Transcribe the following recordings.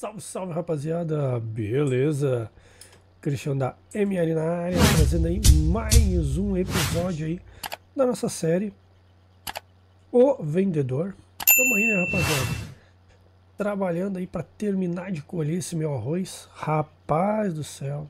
Salve, salve rapaziada, beleza? Cristiano da ML na área, trazendo aí mais um episódio aí da nossa série O Vendedor. Tamo aí, né, rapaziada? Trabalhando aí para terminar de colher esse meu arroz. Rapaz do céu.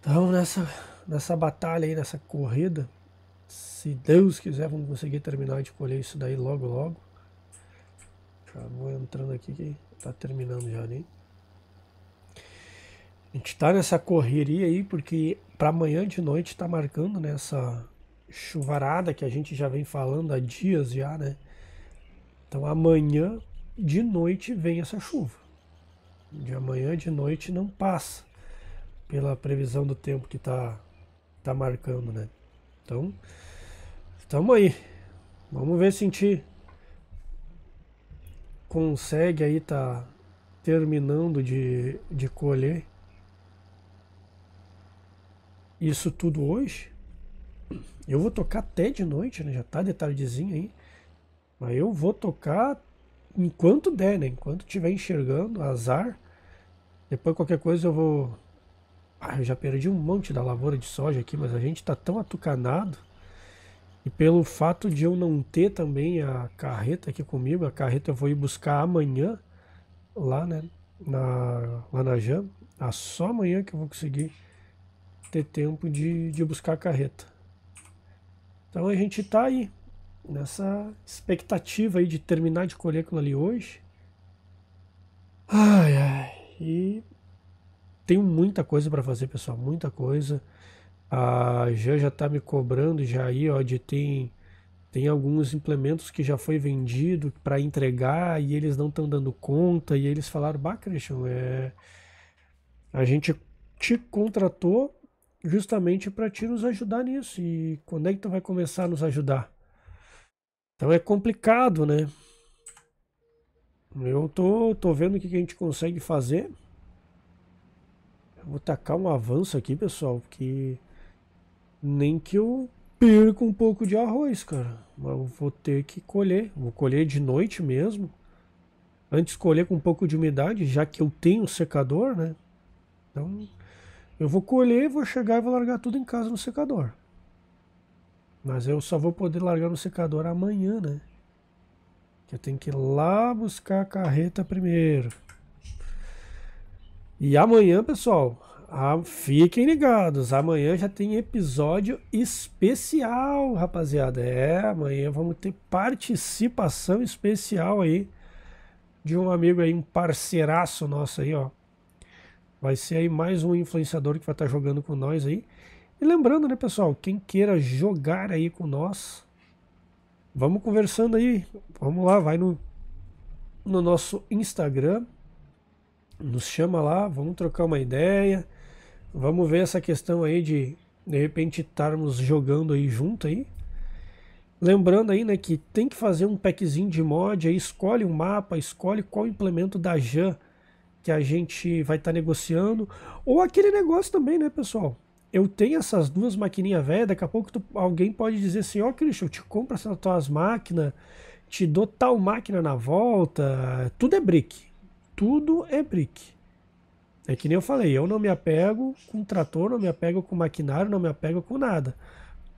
Então, nessa, nessa batalha aí, nessa corrida, se Deus quiser, vamos conseguir terminar de colher isso daí logo, logo. Vou entrando aqui que tá terminando já ali. A gente tá nessa correria aí porque para amanhã de noite tá marcando nessa né, chuvarada que a gente já vem falando há dias já, né? Então amanhã de noite vem essa chuva. De amanhã de noite não passa pela previsão do tempo que tá tá marcando, né? Então, estamos aí. Vamos ver sentir consegue aí tá terminando de, de colher isso tudo hoje. Eu vou tocar até de noite, né? Já tá de aí. Mas eu vou tocar enquanto der, né? Enquanto tiver enxergando, azar. Depois qualquer coisa eu vou. Ah, eu já perdi um monte da lavoura de soja aqui, mas a gente tá tão atucanado. E pelo fato de eu não ter também a carreta aqui comigo, a carreta eu vou ir buscar amanhã lá, né? Na, lá na Jam. Ah, só amanhã que eu vou conseguir ter tempo de, de buscar a carreta. Então a gente está aí nessa expectativa aí de terminar de colher aquilo ali hoje. Ai, ai. E tenho muita coisa para fazer, pessoal, muita coisa. A Jean já está me cobrando já aí, ó, de tem tem alguns implementos que já foi vendido para entregar e eles não estão dando conta e eles falaram, bah, Christian, é... a gente te contratou justamente para te nos ajudar nisso e quando é que tu vai começar a nos ajudar? Então é complicado, né? Eu tô, tô vendo o que, a gente consegue fazer. Eu vou tacar um avanço aqui, pessoal, porque... Nem que eu perca um pouco de arroz, cara. Mas eu vou ter que colher. Vou colher de noite mesmo. Antes colher com um pouco de umidade, já que eu tenho secador, né? Então eu vou colher, vou chegar e vou largar tudo em casa no secador. Mas eu só vou poder largar no secador amanhã, né? Que eu tenho que ir lá buscar a carreta primeiro. E amanhã, pessoal, ah, fiquem ligados, amanhã já tem episódio especial, rapaziada. É, amanhã vamos ter participação especial aí de um amigo aí, um parceiraço nosso aí, ó. Vai ser aí mais um influenciador que vai estar tá jogando com nós aí. E lembrando, né, pessoal, quem queira jogar aí com nós, vamos conversando aí. Vamos lá, vai no, no nosso Instagram, nos chama lá, vamos trocar uma ideia, vamos ver essa questão aí de de repente estarmos jogando aí junto aí. Lembrando aí, né, que tem que fazer um packzinho de mod, aí escolhe um mapa, escolhe qual implemento da Jan que a gente vai estar tá negociando, ou aquele negócio também, né, pessoal? Eu tenho essas duas maquininhas velhas, daqui a pouco tu, alguém pode dizer assim, ó, oh, Christian, eu te compro essas tuas máquinas, te dou tal máquina na volta, tudo é brick, tudo é brick. É que nem eu falei, eu não me apego com trator, não me apego com maquinário, não me apego com nada.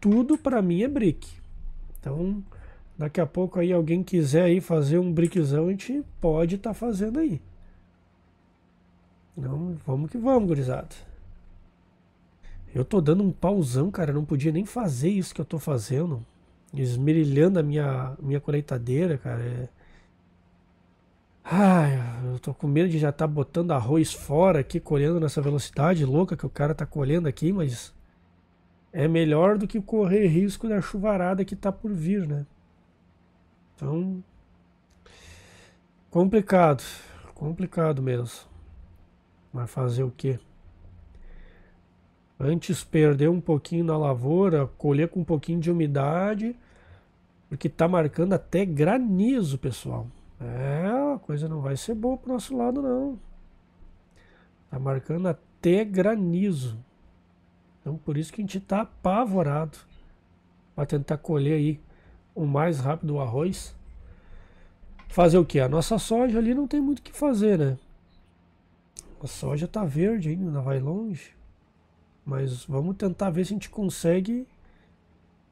Tudo para mim é brick. Então, daqui a pouco aí alguém quiser aí fazer um brickzão, a gente pode estar tá fazendo aí. Então, vamos que vamos, gurizada. Eu tô dando um pausão, cara, não podia nem fazer isso que eu tô fazendo. Esmerilhando a minha, minha colheitadeira, cara. É Ai, eu tô com medo de já estar tá botando arroz fora aqui, colhendo nessa velocidade louca que o cara tá colhendo aqui, mas é melhor do que correr risco da chuvarada que tá por vir, né? Então, complicado, complicado mesmo. Mas fazer o quê? Antes perder um pouquinho na lavoura, colher com um pouquinho de umidade, porque tá marcando até granizo, pessoal. É, a coisa não vai ser boa pro nosso lado, não. Tá marcando até granizo. Então por isso que a gente tá apavorado. Pra tentar colher aí o mais rápido o arroz. Fazer o que? A nossa soja ali não tem muito o que fazer, né? A soja tá verde ainda, não vai longe. Mas vamos tentar ver se a gente consegue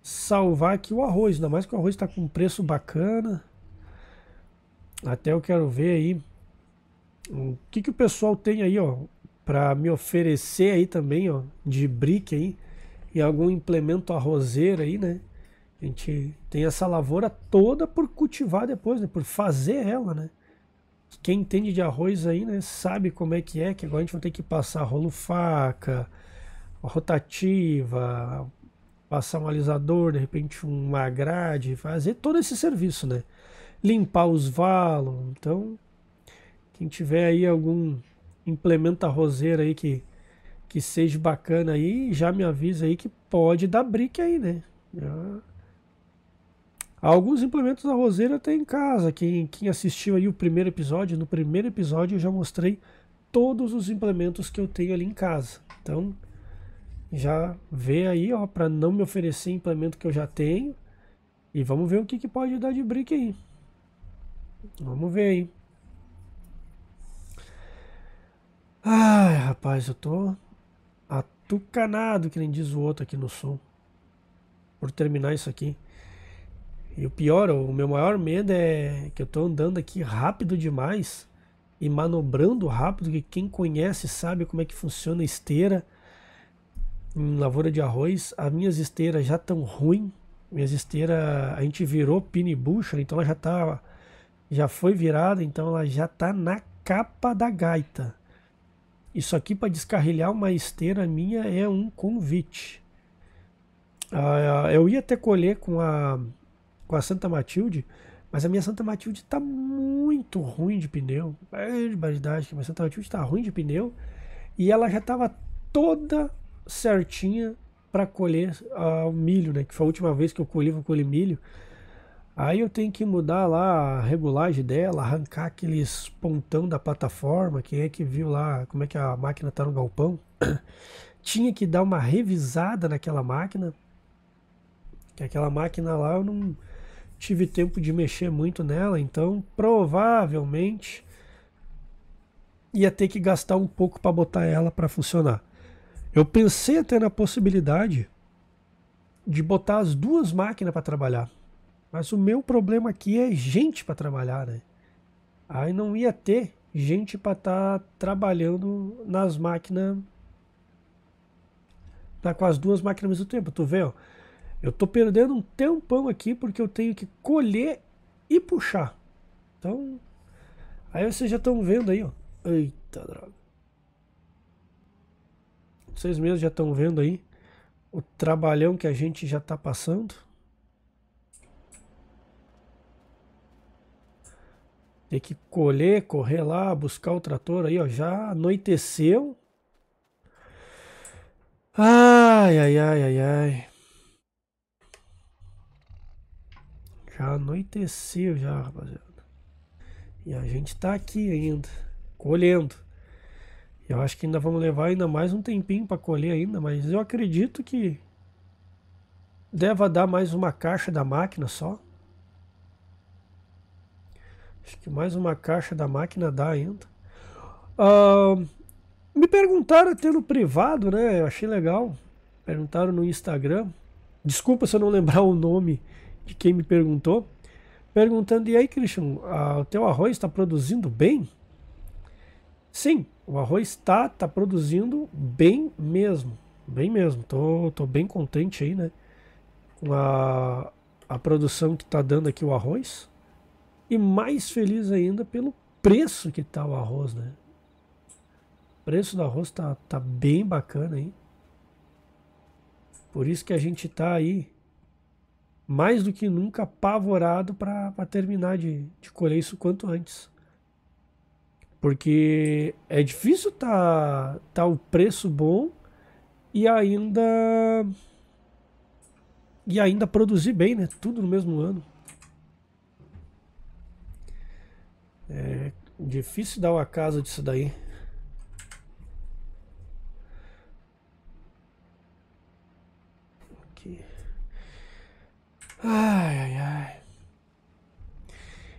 salvar aqui o arroz. Ainda mais que o arroz está com um preço bacana. Até eu quero ver aí o que, que o pessoal tem aí, ó, para me oferecer aí também, ó, de brick aí, e algum implemento arrozeiro aí, né? A gente tem essa lavoura toda por cultivar depois, né? Por fazer ela, né? Quem entende de arroz aí, né, sabe como é que é, que agora a gente vai ter que passar rolo faca, rotativa, passar um alisador, de repente uma grade, fazer todo esse serviço, né? limpar os valos. Então, quem tiver aí algum implementa roseira aí que, que seja bacana aí, já me avisa aí que pode dar brick aí, né? Já... Alguns implementos da roseira tem em casa. Quem, quem assistiu aí o primeiro episódio, no primeiro episódio eu já mostrei todos os implementos que eu tenho ali em casa. Então, já vê aí, ó, para não me oferecer implemento que eu já tenho. E vamos ver o que, que pode dar de brick aí. Vamos ver aí. Ai, rapaz, eu tô atucanado, que nem diz o outro aqui no sul. Por terminar isso aqui. E o pior, o meu maior medo é que eu tô andando aqui rápido demais e manobrando rápido, que quem conhece sabe como é que funciona a esteira em lavoura de arroz. As minhas esteiras já estão ruins. Minhas esteiras, a gente virou bucha, então ela já tá já foi virada, então ela já está na capa da gaita. Isso aqui para descarrilhar uma esteira minha é um convite. Ah, eu ia até colher com a, com a Santa Matilde, mas a minha Santa Matilde está muito ruim de pneu. É de a minha Santa Matilde está ruim de pneu. E ela já estava toda certinha para colher ah, o milho, né? Que foi a última vez que eu colhi, vou colher milho. Aí eu tenho que mudar lá a regulagem dela, arrancar aqueles pontão da plataforma. Quem é que viu lá como é que a máquina tá no galpão? Tinha que dar uma revisada naquela máquina. Que aquela máquina lá eu não tive tempo de mexer muito nela, então provavelmente ia ter que gastar um pouco para botar ela para funcionar. Eu pensei até na possibilidade de botar as duas máquinas para trabalhar mas o meu problema aqui é gente para trabalhar, né? Aí não ia ter gente para estar tá trabalhando nas máquinas, tá, com as duas máquinas ao mesmo tempo. Tu vê, ó, eu tô perdendo um tempão aqui porque eu tenho que colher e puxar. Então, aí vocês já estão vendo aí, ó. Eita droga. Vocês mesmos já estão vendo aí o trabalhão que a gente já tá passando. ter que colher, correr lá, buscar o trator aí, ó. Já anoiteceu. Ai, ai, ai, ai, ai. Já anoiteceu já, rapaziada. E a gente tá aqui ainda, colhendo. Eu acho que ainda vamos levar ainda mais um tempinho para colher ainda, mas eu acredito que deva dar mais uma caixa da máquina só. Acho que mais uma caixa da máquina dá ainda. Uh, me perguntaram até no privado, né? Eu achei legal. Perguntaram no Instagram. Desculpa se eu não lembrar o nome de quem me perguntou. Perguntando, e aí, Christian, o teu arroz está produzindo bem? Sim, o arroz está tá produzindo bem mesmo. Bem mesmo. Tô, tô bem contente aí, né? Com a, a produção que está dando aqui o arroz e mais feliz ainda pelo preço que tá o arroz, né? O preço do arroz tá, tá bem bacana, hein? Por isso que a gente tá aí mais do que nunca apavorado para terminar de, de colher isso quanto antes. Porque é difícil tá, tá o preço bom e ainda e ainda produzir bem, né? Tudo no mesmo ano. Difícil dar o casa acaso disso daí. Aqui. Ai, ai, ai.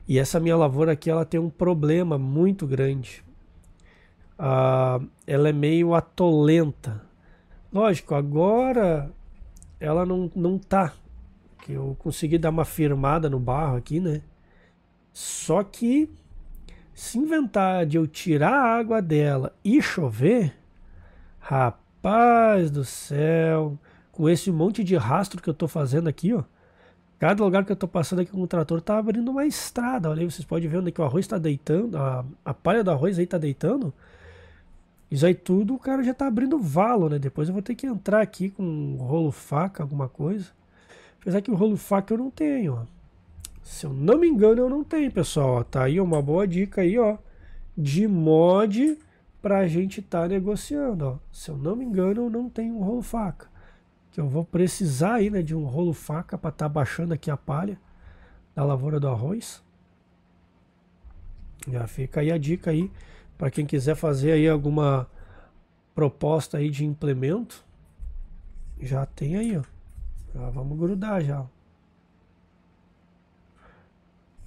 E essa minha lavoura aqui, ela tem um problema muito grande. Ah, ela é meio atolenta. Lógico, agora ela não, não tá. Que eu consegui dar uma firmada no barro aqui, né? Só que se inventar de eu tirar a água dela e chover, rapaz do céu, com esse monte de rastro que eu tô fazendo aqui, ó. Cada lugar que eu tô passando aqui com o trator tá abrindo uma estrada. Olha aí, vocês podem ver onde é que o arroz tá deitando, a, a palha do arroz aí tá deitando. Isso aí tudo, o cara já tá abrindo valo, né? Depois eu vou ter que entrar aqui com um rolo faca, alguma coisa. Apesar que o rolo faca eu não tenho, ó. Se eu não me engano, eu não tenho, pessoal. tá aí uma boa dica aí, ó, de mod para a gente estar tá negociando. Ó. Se eu não me engano, eu não tenho um rolo faca. Que eu vou precisar aí, né, de um rolo faca para estar tá baixando aqui a palha da lavoura do arroz. Já fica aí a dica aí para quem quiser fazer aí alguma proposta aí de implemento. Já tem aí, ó. Já vamos grudar já.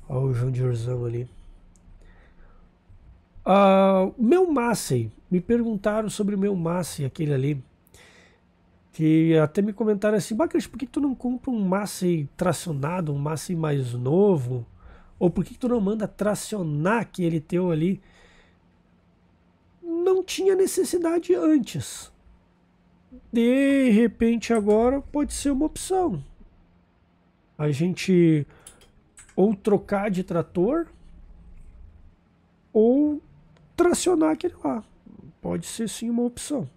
Olha o João de Orzão ali. Uh, meu Massey. Me perguntaram sobre o meu Massey, aquele ali. Que até me comentaram assim, Bacris, por que tu não compra um Massey tracionado, um Massey mais novo? Ou por que tu não manda tracionar aquele teu ali? Não tinha necessidade antes. De repente agora pode ser uma opção. A gente ou trocar de trator ou tracionar aquele lá. Pode ser sim uma opção.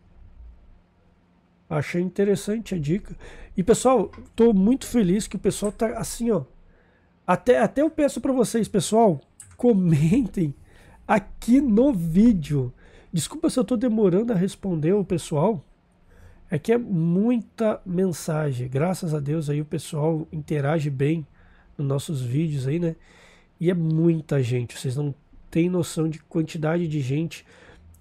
Achei interessante a dica. E pessoal, estou muito feliz que o pessoal tá assim, ó. Até, até eu peço para vocês, pessoal, comentem aqui no vídeo. Desculpa se eu estou demorando a responder o pessoal. É que é muita mensagem. Graças a Deus aí o pessoal interage bem nos nossos vídeos aí, né? E é muita gente, vocês não têm noção de quantidade de gente.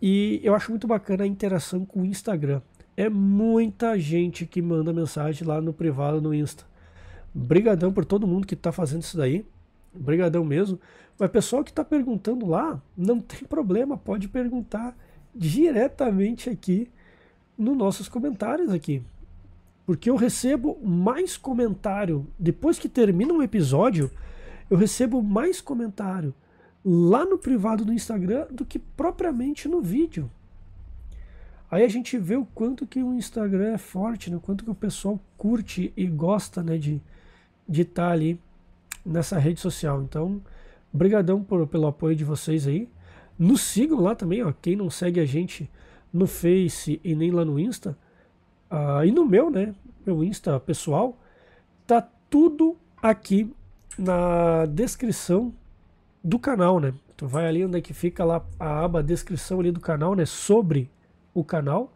E eu acho muito bacana a interação com o Instagram. É muita gente que manda mensagem lá no privado no Insta. Brigadão por todo mundo que está fazendo isso daí. Brigadão mesmo. Mas pessoal que está perguntando lá, não tem problema, pode perguntar diretamente aqui nos nossos comentários aqui. Porque eu recebo mais comentário depois que termina um episódio, eu recebo mais comentário lá no privado do Instagram do que propriamente no vídeo. Aí a gente vê o quanto que o Instagram é forte, né? o quanto que o pessoal curte e gosta né, de estar tá ali nessa rede social. Então, brigadão por, pelo apoio de vocês aí. Nos sigam lá também, ó. quem não segue a gente no Face e nem lá no Insta, Uh, e no meu, né? Meu Insta pessoal, tá tudo aqui na descrição do canal, né? Tu vai ali onde é que fica lá a aba descrição ali do canal, né? Sobre o canal.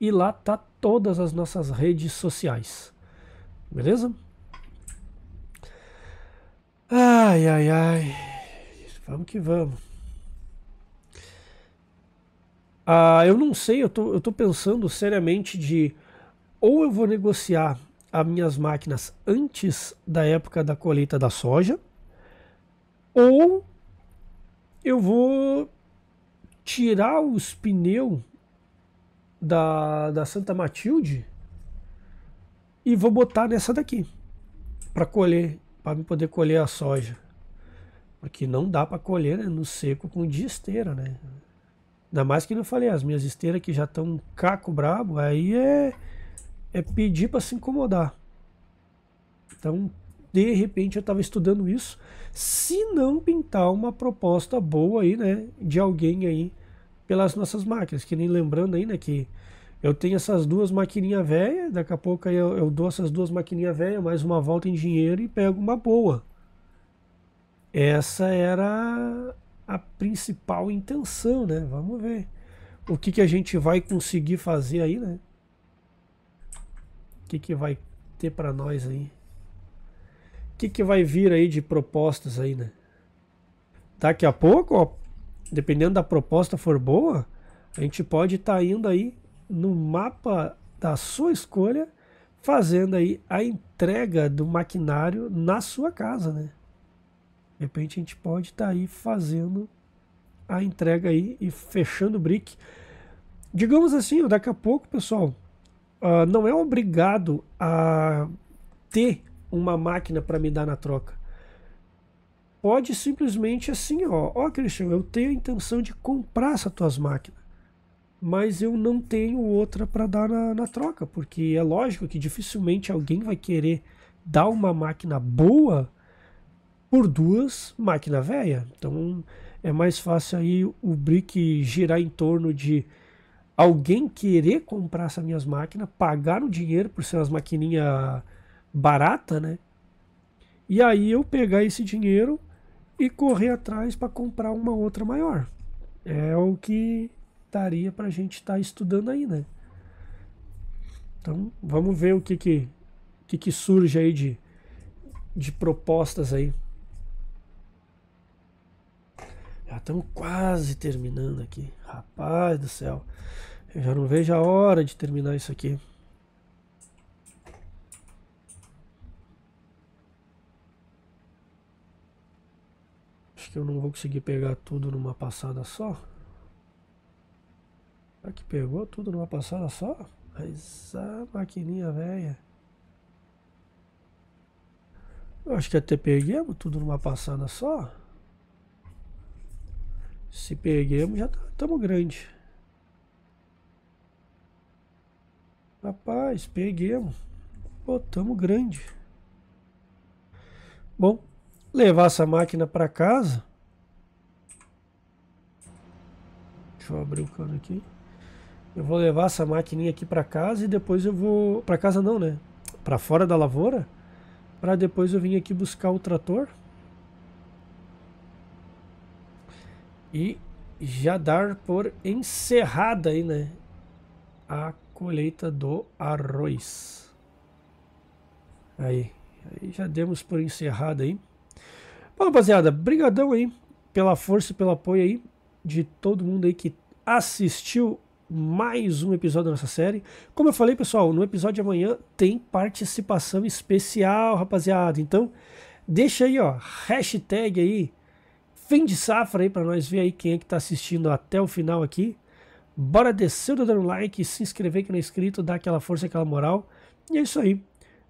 E lá tá todas as nossas redes sociais. Beleza? Ai, ai, ai. Vamos que vamos. Ah, eu não sei, eu tô, eu tô pensando seriamente de ou eu vou negociar as minhas máquinas antes da época da colheita da soja, ou eu vou tirar os pneus da, da Santa Matilde e vou botar nessa daqui para colher, para poder colher a soja. Porque não dá para colher né, no seco com de esteira, né? Ainda mais que eu falei, as minhas esteiras que já estão caco brabo, aí é é pedir para se incomodar. Então, de repente eu estava estudando isso, se não pintar uma proposta boa aí, né, de alguém aí pelas nossas máquinas, que nem lembrando aí, né, que eu tenho essas duas maquininhas velhas, daqui a pouco eu, eu dou essas duas maquininhas velhas, mais uma volta em dinheiro e pego uma boa. Essa era a principal intenção, né? Vamos ver o que, que a gente vai conseguir fazer aí, né? que, que vai ter para nós aí? O que, que vai vir aí de propostas aí, né? Daqui a pouco, ó, dependendo da proposta for boa, a gente pode estar tá indo aí no mapa da sua escolha, fazendo aí a entrega do maquinário na sua casa, né? De repente a gente pode estar tá aí fazendo a entrega aí e fechando o brick. Digamos assim, daqui a pouco, pessoal, uh, não é obrigado a ter uma máquina para me dar na troca. Pode simplesmente assim, ó, ó, oh, Christian, eu tenho a intenção de comprar essas tuas máquinas, mas eu não tenho outra para dar na, na troca, porque é lógico que dificilmente alguém vai querer dar uma máquina boa por duas máquinas velhas. Então é mais fácil aí o BRIC girar em torno de alguém querer comprar essas minhas máquinas, pagar o dinheiro por ser umas maquininhas barata, né? E aí eu pegar esse dinheiro e correr atrás para comprar uma outra maior. É o que daria para a gente estar tá estudando aí, né? Então vamos ver o que que, que, que surge aí de, de propostas aí. Já estamos quase terminando aqui. Rapaz do céu. Eu já não vejo a hora de terminar isso aqui. Acho que eu não vou conseguir pegar tudo numa passada só. Será que pegou tudo numa passada só? Mas a maquininha velha. Eu acho que até peguemos tudo numa passada só. Se peguemos, já estamos tá, grande. Rapaz, peguemos. botamos grande. Bom, levar essa máquina para casa. Deixa eu abrir o cano aqui. Eu vou levar essa maquininha aqui para casa e depois eu vou para casa não, né? Para fora da lavoura, para depois eu vir aqui buscar o trator. E já dar por encerrada aí, né? A colheita do arroz. Aí, aí já demos por encerrado aí. Bom, rapaziada, brigadão aí pela força e pelo apoio aí de todo mundo aí que assistiu mais um episódio da nossa série. Como eu falei, pessoal, no episódio de amanhã tem participação especial, rapaziada. Então, deixa aí, ó, hashtag aí, fim de safra aí para nós ver aí quem é que tá assistindo até o final aqui. Bora descer do dando like, se inscrever que não é inscrito, dar aquela força, aquela moral. E é isso aí.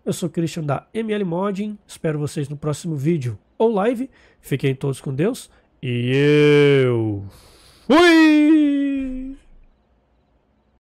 Eu sou o Christian da ML Modding. Espero vocês no próximo vídeo ou live. Fiquem todos com Deus. E eu fui!